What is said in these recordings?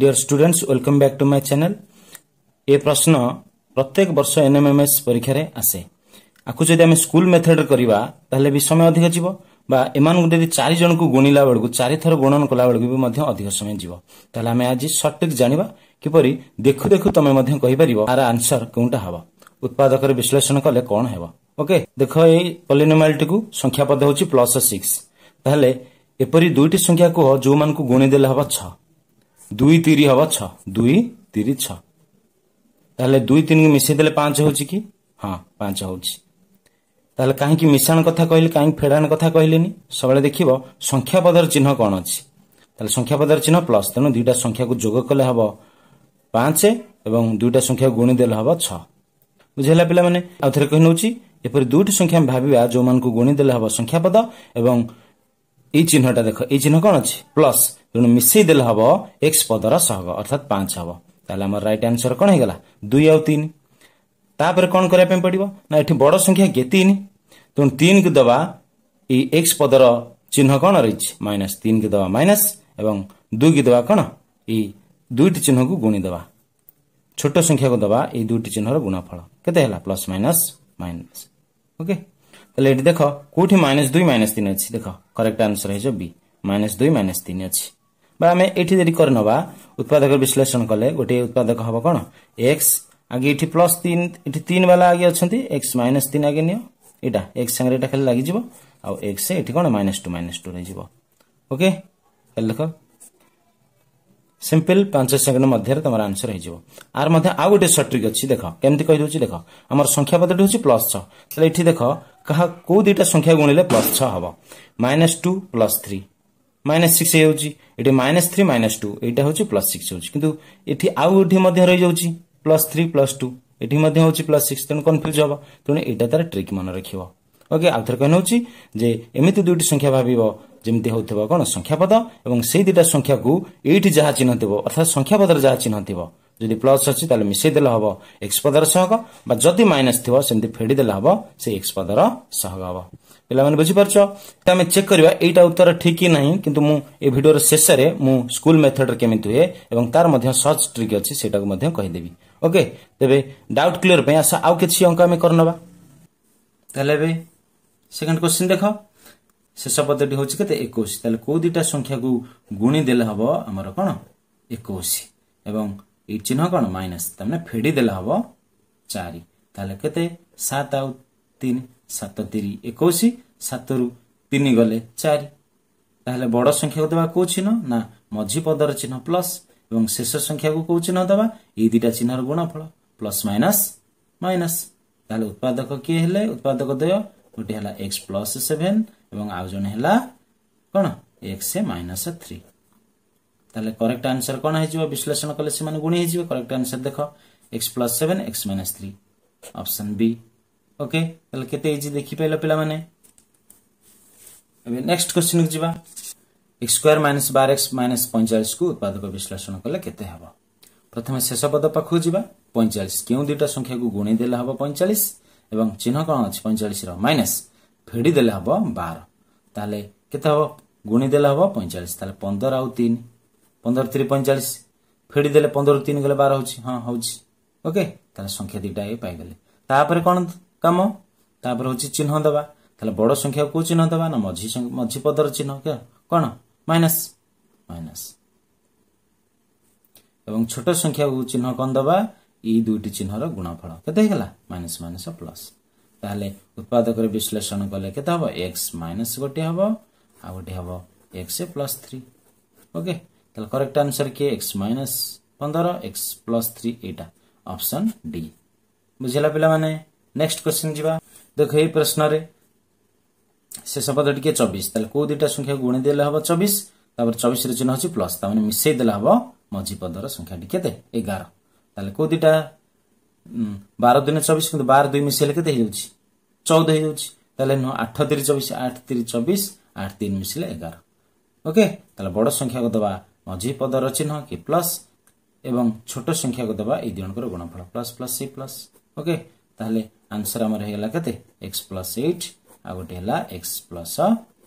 deer students welcome back to my channel ଏ ପ୍ରଶ୍ନ ପ୍ରତ୍ୟେକ ବର୍ଷ ଏନ୍ଏମ୍ଏମ୍ଏସ୍ ପରୀକ୍ଷାରେ ଆସେ ଆକୁ ଯଦି ଆମେ ସ୍କୁଲ ମେଥଡରେ କରିବା ତାହେଲେ ବି ସମୟ ଅଧିକ ଯିବ ବା ଏମାନଙ୍କୁ ଯଦି ଚାରି ଜଣଙ୍କୁ ଗୁଣିଲା ବେଳକୁ ଚାରିଥର ଗୁଣନ କଲା ବେଳକୁ ବି ମଧ୍ୟ ଅଧିକ ସମୟ ଯିବ ତାହେଲେ ଆମେ ଆଜି ସଠିକ୍ ଜାଣିବା କିପରି ଦେଖୁ ଦେଖୁ ତମେ ମଧ୍ୟ କହିପାରିବ ଆର ଆନ୍ସର କେଉଁଟା ହେବ ଉତ୍ପାଦକରେ ବିଶ୍ଳେଷଣ କଲେ କ'ଣ ହେବ ଓକେ ଦେଖ ଏଇ ପଲିନୋମାଲଟିକୁ ସଂଖ୍ୟା ପଦ ହେଉଛି ପ୍ଲସ୍ ସିକ୍ସ ତାହେଲେ ଏପରି ଦୁଇଟି ସଂଖ୍ୟା କୁହ ଯେଉଁମାନଙ୍କୁ ଗୁଣିଦେଲେ ହେବ ଛଅ দুই তিরি হব ছ দুই তিরি ছ তাহলে দুই তিন মিশাই দেলে পাঁচ হচ্ছে কি হ্যাঁ পাঁচ হচ্ছে তাহলে কাহিঁকি মিশাণ কথা কহিলি কাহিঁ ফেড়াণ কথা কহিলেনি সবাই দেখিব সংখ্যা পদর চিহ্ন কোণ অছি তাহলে সংখ্যা পদর চিহ্ন প্লস তেমন দুইটা সংখ্যাকে যোগ কলে হব পাঁচ এবং দুইটা সংখ্যা গুণি দেলে হব ছ বুঝেলা পিলা মানে আউথরে কহি নেଉଛି এপরি দুইটি সংখ্যা আমি ভাবিবা ଯେଉଁମାନଙ୍କୁ ଗୁଣିଦେଲେ ହେବ ସଂଖ୍ୟାପଦ এবং ଏଇ ଚିହ୍ନଟା ଦେଖ ଏଇ ଚିହ୍ନ କଣ ଅଛି ପ୍ଲସ୍ ତେଣୁ ମିଶେଇ ଦେଲେ ହବ ଏକ୍ସ ପଦର ସହଗ ଅର୍ଥାତ ପାଞ୍ଚ ହବ ତାହେଲେ ଆମର ରାଇଟ୍ ଆନ୍ସର କଣ ହେଇଗଲା ଦୁଇ ଆଉ ତିନି ତାପରେ କଣ କରିବା ପାଇଁ ପଡିବ ନା ଏଠି ବଡ ସଂଖ୍ୟା କିଏ ତିନି ତେଣୁ ତିନିକୁ ଦବା ଏଇ ଏକ୍ସ ପଦର ଚିହ୍ନ କଣ ରହିଛି ମାଇନସ୍ ତିନିକୁ ଦବା ମାଇନସ୍ ଏବଂ ଦୁଇକି ଦବା କଣ ଏଇ ଦୁଇଟି ଚିହ୍ନକୁ ଗୁଣି ଦବା ଛୋଟ ସଂଖ୍ୟାକୁ ଦବା ଏଇ ଦୁଇଟି ଚିହ୍ନର ଗୁଣଫଳ କେତେ ହେଲା ପ୍ଲସ୍ ମାଇନସ୍ ମାଇନସ୍ ଓକେ তাহলে এটি দেখ কোটি মাইনাস দুই মাইনাস তিন অছি দেখ করেক্ট আনসর হয়ে যাবে বি মাইনাস দুই মাইনাস তিন অছি বা আমি এটি যদি করে নেওয়া উৎপাদক বিশ্লেষণ কলে গোটিয়ে উৎপাদক হব কোণ এক্স আগে এটি প্লস তিন এটি তিন বালা আগে অনেক এক্স মাইনাস তিন আগে নিও এটা এক্স সাংরে এটা খালি লাগিযোগ আউ এক্স এটি কোণ মাইনাস টু মাইনাস টু যাব ওকে তাহলে দেখ ସିମ୍ପଲ୍ ପାଞ୍ଚ ସେକେଣ୍ଡ ମଧ୍ୟରେ ତମର ଆନ୍ସର ହେଇଯିବ ଆର ମଧ୍ୟ ଆଉ ଗୋଟେ ସର୍ଟ ଟ୍ରିକ୍ ଅଛି ଦେଖ କେମିତି କହିଦେଉଛି ଦେଖ ଆମର ସଂଖ୍ୟା ପଦଟି ହେଉଛି ପ୍ଲସ୍ ଛଅ ତାହେଲେ ଏଠି ଦେଖ କାହା କୋଉ ଦୁଇଟା ସଂଖ୍ୟା ଗୁଣିଲେ ପ୍ଲସ୍ ଛଅ ହେବ minus two plus three minus six ହେଇଯାଉଛି ଏଠି ମାଇନସ୍ ଥ୍ରୀ ମାଇନସ୍ ଟୁ ଏଇଟା ହେଉଛି ପ୍ଲସ୍ ସିକ୍ସ ହେଉଛି କିନ୍ତୁ ଏଠି ଆଉ ଏଠି ମଧ୍ୟ ରହିଯାଉଛି ପ୍ଲସ୍ ଥ୍ରୀ ପ୍ଲସ୍ ଟୁ ଏଠି ମଧ୍ୟ ହେଉଛି ପ୍ଲସ୍ ସିକ୍ସ ତେଣୁ କନଫ୍ୟୁଜ୍ ହେବ ତେଣୁ ଏଇଟା ତାର ଟ୍ରିକ୍ ମନେ ରଖିବ ଓକେ ଆଉ ଥରେ କହିନେଉଛି ଯେ ଏମିତି ଦୁଇଟି ସଂଖ୍ୟା ଭାବିବ ଯେମିତି ହେଉଥିବ କ'ଣ ସଂଖ୍ୟାପଦ ଏବଂ ସେଇ ଦୁଇଟା ସଂଖ୍ୟାକୁ ଏଇଠି ଯାହା ଚିହ୍ନ ଥିବ ଅର୍ଥାତ୍ ସଂଖ୍ୟାପଦରେ ଯାହା ଚିହ୍ନ ଥିବ ଯଦି ପ୍ଲସ୍ ଅଛି ତାହେଲେ ମିଶାଇ ଦେଲେ ହବ ଏକ୍ସ ପଦର ସହଗ ବା ଯଦି ମାଇନସ୍ ଥିବ ସେମିତି ଫେଡ଼ି ଦେଲେ ହବ ସେ ଏକ୍ସ ପଦର ସହଗ ହବ ପିଲାମାନେ ବୁଝିପାରୁଛ ଆମେ ଚେକ୍ କରିବା ଏଇଟା ଉତ୍ତର ଠିକ୍ କି ନାହିଁ କିନ୍ତୁ ମୁଁ ଏ ଭିଡ଼ିଓର ଶେଷରେ ମୁଁ ସ୍କୁଲ ମେଥଡରେ କେମିତି ହୁଏ ଏବଂ ତାର ମଧ୍ୟ ସର୍ଚ୍ଚ ଟ୍ରିକ୍ ଅଛି ସେଇଟାକୁ ମଧ୍ୟ କହିଦେବି ଓକେ ତେବେ ଡାଉଟ୍ କ୍ଲିୟର ପାଇଁ ଆଶା ଆଉ କିଛି ଅଙ୍କ ଆମେ କରିନେବା ତାହେଲେ ଏବେ ସେକେଣ୍ଡ କ୍ୱେଶ୍ଚିନ୍ ଦେଖ শেষ পদটি হচ্ছে কেতে একুশ তাহলে কেউ দুইটা সংখ্যাকে গুণি দেলে হব আমার কোণ একুশ এবং এই চিহ্ন কোণ মাইনাস তার ফেড়ি দেলে হব চারি তাহলে কেতে সাত আউ তিন সাত তিরি একুশ সাতরু তিন গলে চারি তাহলে বড় সংখ্যাকে দেওয়া কেউ চিহ্ন না মঝি পদর চিহ্ন প্লস এবং শেষ সংখ্যাকে কেউ চিহ্ন দেওয়া এই দুইটা চিহ্নর গুণফল প্লস মাইনাস মাইনাস তাহলে উৎপাদক কি হলে উৎপাদক দ্বয় গোটি হল এক্স প্লস সেভেন এবং ଆଉ ଜଣେ ହେଲା କ'ଣ ଏକ୍ସ ମାଇନସ୍ ଥ୍ରୀ ତାହେଲେ କରେକ୍ଟ ଆନ୍ସର କ'ଣ ହେଇଯିବ ବିଶ୍ଳେଷଣ କଲେ ସେମାନେ ଗୁଣି ହେଇଯିବେ କରେକ୍ଟ ଆନ୍ସର ଦେଖ X plus seven X minus three option B okay ତାହେଲେ କେତେ ଇଜି ଦେଖିପାରିଲ ପିଲାମାନେ ଏବେ ନେକ୍ସଟ କ୍ୱେଶ୍ଚିନ୍କୁ ଯିବା ଏକ୍ସ ସ୍କୋୟାର ମାଇନସ୍ ବାର ଏକ୍ସ ମାଇନସ୍ ପଇଁଚାଳିଶକୁ ଉତ୍ପାଦକ ବିଶ୍ଳେଷଣ କଲେ କେତେ ହେବ ପ୍ରଥମେ ଶେଷ ପଦ ପାଖକୁ ଯିବା ପଇଁଚାଳିଶ କେଉଁ ଦୁଇଟା ସଂଖ୍ୟାକୁ ଗୁଣେଇ ଦେଲେ ହେବ ପଇଁଚାଳିଶ ଏବଂ ଚିହ୍ନ କ'ଣ ଅଛି ପଇଁଚାଳିଶର ମାଇନସ୍ ଫେଡ଼ିଦେଲେ ହେବ ବାର ତାହେଲେ କେତେ ହେବ ଗୁଣିଦେଲେ ହେବ ପଇଁଚାଳିଶ ତାହେଲେ ପନ୍ଦର ଆଉ ତିନି ପନ୍ଦର ତିନି ପଇଁଚାଳିଶ ଫେଡ଼ିଦେଲେ ପନ୍ଦରରୁ ତିନି ଗଲେ ବାର ହେଉଛି ହଁ ହେଉଛି ଓକେ ତାହେଲେ ସଂଖ୍ୟା ଦୁଇଟା ଏ ପାଇଗଲେ ତାପରେ କ'ଣ କାମ ତାପରେ ହେଉଛି ଚିହ୍ନ ଦେବା ତାହେଲେ ବଡ଼ ସଂଖ୍ୟା କୋଉ ଚିହ୍ନ ଦେବା ନା ମଝି ମଝି ପଦର ଚିହ୍ନ କ'ଣ ମାଇନସ୍ ମାଇନସ୍ ଏବଂ ଛୋଟ ସଂଖ୍ୟାକୁ ଚିହ୍ନ କ'ଣ ଦେବା ଏଇ ଦୁଇଟି ଚିହ୍ନର ଗୁଣଫଳ କେତେ ହେଇଗଲା ମାଇନସ୍ ମାଇନସ୍ ପ୍ଲସ୍ ତାହେଲେ ଉତ୍ପାଦକରେ ବିଶ୍ଳେଷଣ କଲେ କେତେ ହେବ ଏକ୍ସ ମାଇନସ୍ ଗୋଟିଏ ହେବ ଆଉ ଗୋଟିଏ ହେବ ଏକ୍ସ ପ୍ଲସ୍ ଥ୍ରୀ ଓକେ ତାହେଲେ କରେକ୍ଟ ଆନ୍ସର କିଏ ଏକ୍ସ ମାଇନସ୍ ପନ୍ଦର ଏକ୍ସ ପ୍ଲସ୍ ଥ୍ରୀ ଏଇଟା ଅପସନ୍ ଡି ବୁଝିଲା ପିଲାମାନେ ନେକ୍ସଟ କ୍ୱେଶ୍ଚିନ୍ ଯିବା ଦେଖ ଏଇ ପ୍ରଶ୍ନରେ ଶେଷ ପଦଟି କିଏ ଚବିଶ ତାହେଲେ କୋଉ ଦୁଇଟା ସଂଖ୍ୟାକୁ ଗୁଣି ଦେଲେ ହେବ ଚବିଶ ତାପରେ ଚବିଶର ଚିହ୍ନ ହେଉଛି ପ୍ଲସ୍ ତାମାନେ ମିଶେଇ ଦେଲେ ହେବ ମଝି ପଦର ସଂଖ୍ୟାଟି କେତେ ଏଗାର ତାହେଲେ କୋଉ ଦୁଇଟା बार दु चबिसम् बार दुई मिसाउ चौध है जान्छ तु आठतिर चबिस आठ ति चबिस आठ तिन मसला एघार ओके त बड संख्याक दबा मझ पदर अचे नुह कि प्लस ए छोटोख्याक दबा एउटा गुणफल plus plus C plus okay तक्स प्लस एट आउ गोटे X plus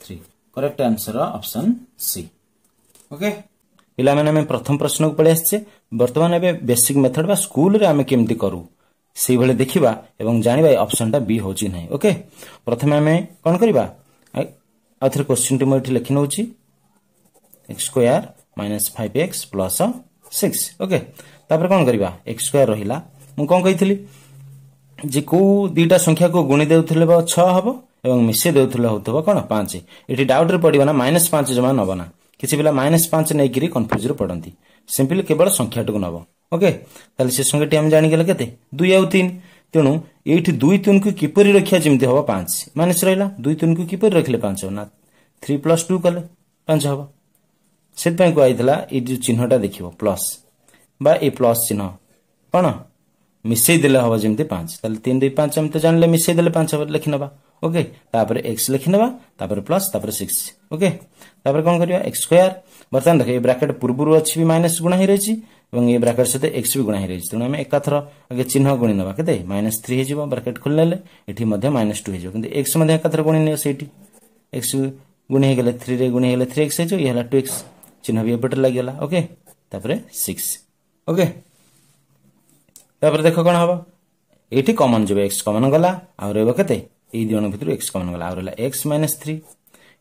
three correct answer option okay ପିଲାମାନେ ଆମେ ପ୍ରଥମ ପ୍ରଶ୍ନକୁ ପଳେଇ ଆସିଛେ ବର୍ତ୍ତମାନ ଏବେ ବେସିକ୍ ମେଥଡ୍ ବା ସ୍କୁଲରେ ଆମେ କେମିତି କରୁ ସେଇଭଳି ଦେଖିବା ଏବଂ ଜାଣିବା ଏ ଅପସନ୍ଟା ବି ହେଉଛି ନାହିଁ ଓକେ ପ୍ରଥମେ ଆମେ କ'ଣ କରିବା ଆଉ ଥରେ କୋଶ୍ଚିନ୍ଟି ମୁଁ ଏଠି ଲେଖି ନେଉଛି X square minus five X plus six okay ତାପରେ କ'ଣ କରିବା ଏକ୍ସ ସ୍କୋୟାର ରହିଲା ମୁଁ କ'ଣ କହିଥିଲି ଯେ କେଉଁ ଦୁଇଟା ସଂଖ୍ୟାକୁ ଗୁଣି ଦେଉଥିଲେ ବା ଛଅ ହେବ ଏବଂ ମିଶେଇ ଦେଉଥିଲେ ହେଉଥିବ କ'ଣ ପାଞ୍ଚ ଏଠି ଡାଉଟ୍ରେ ପଡ଼ିବ ନା ମାଇନସ୍ ପାଞ୍ଚ ଜମା ନେବ ନା କିଛି ପିଲା ମାଇନସ୍ ପାଞ୍ଚ ନେଇକିରି କନଫ୍ୟୁଜ୍ରେ ପଡ଼ନ୍ତି ସିମ୍ପଲି କେବଳ ସଂଖ୍ୟାଟିକୁ ନେବ ଓକେ ତାହେଲେ ସେ ସଂଖ୍ୟାଟି ଆମେ ଜାଣିଗଲେ କେତେ ଦୁଇ ଆଉ ତିନି ତେଣୁ ଏଇଠି ଦୁଇ ତିନିକୁ କିପରି ରଖିବା ଯେମିତି ହେବ ପାଞ୍ଚ ମାଇନସ୍ ରହିଲା ଦୁଇ ତିନିକୁ କିପରି ରଖିଲେ ପାଞ୍ଚ ହେବ ନା ଥ୍ରୀ ପ୍ଲସ୍ ଟୁ କଲେ ପାଞ୍ଚ ହେବ ସେଥିପାଇଁ କୁହାଯାଇଥିଲା ଏଇ ଯେଉଁ ଚିହ୍ନଟା ଦେଖିବ ପ୍ଲସ୍ ବା ଏଇ ପ୍ଲସ୍ ଚିହ୍ନ କ'ଣ ମିଶେଇ ଦେଲେ ହେବ ଯେମିତି ପାଞ୍ଚ ତାହେଲେ ତିନି ଦୁଇ ପାଞ୍ଚ ଆମେ ତ ଜାଣିଲେ ମିଶେଇ ଦେଲେ ପାଞ୍ଚ ହେବ ଲେଖିନେବା ওকে তাপরে এক্স লিখিনেবা তাপরে প্লস তাপরে সিক্স ওকে তাপরে কম করা এক্স স্কোয়ার বর্তমান দেখ এই ব্রাকেট পূর্বর অছি বি মাইনাস গুণা হয়ে রয়েছে এবং এই ব্রাকেট সহ এক্স বি গুণা হয়ে রয়েছে তেমন আমি একাথর আগে চিহ্ন গুণি নেবা কেতে মাইনাস থ্রি হয়ে যাব ব্রাকেট খোলিলে এটি মধ্যে মাইনাস টু হয়ে যাব কিন্তু এক্স মধ্যে একাথর গুণি নেব সেইটি এক্স গুণি হয়ে গেলে থ্রি গুণি হয়ে গেলে থ্রি এক্স হয়ে যাব ইয়ে হল টু এক্স চিহ্ন বি এপটে লাগিগলা ওকে তাপরে সিক্স ওকে তাপরে দেখ কোণ হব এটি কমন যাব এক্স কমন গলা আর রহব কেতে जन भितर एक्स कमन गला आ एक्स माइनस थ्री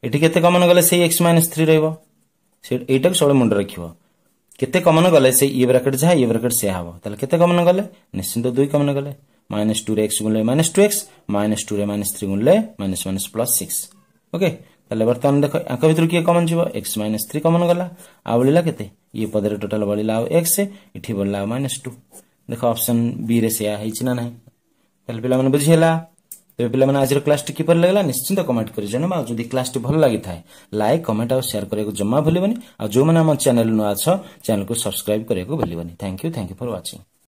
एटी के कमन गले एक्स माइनस थ्री रहा सब मुंड रखे कमन गले ब्राकेट जहाँ ये ब्राकेट से हम तेत कमन गले निश्चिंत दुई कमन गले माइनस टू एक्स गुणले minus two X minus two minus three गुणले minus minus plus six okay बर्तमान देख या भितर किए कमन जीव एक्स माइनस थ्री कमन गला आड़ा के पदर टोटाल बढ़ला आउ एक्स इटी बढ़ला आ माइनस टू देख अपसन बी रे ना ना पे बुझीला तेज पे आज क्लास टी पर लगेगा निश्चिंत कमेंट कर जाना जो क्लास टी भल लगी था लाइक कमेंट और सेयार करने को जमा भूलिनी आज जो मैंने चैनल नुआ चैनल को सब्सक्राइब करने को भूलिनी thank you thank you for watching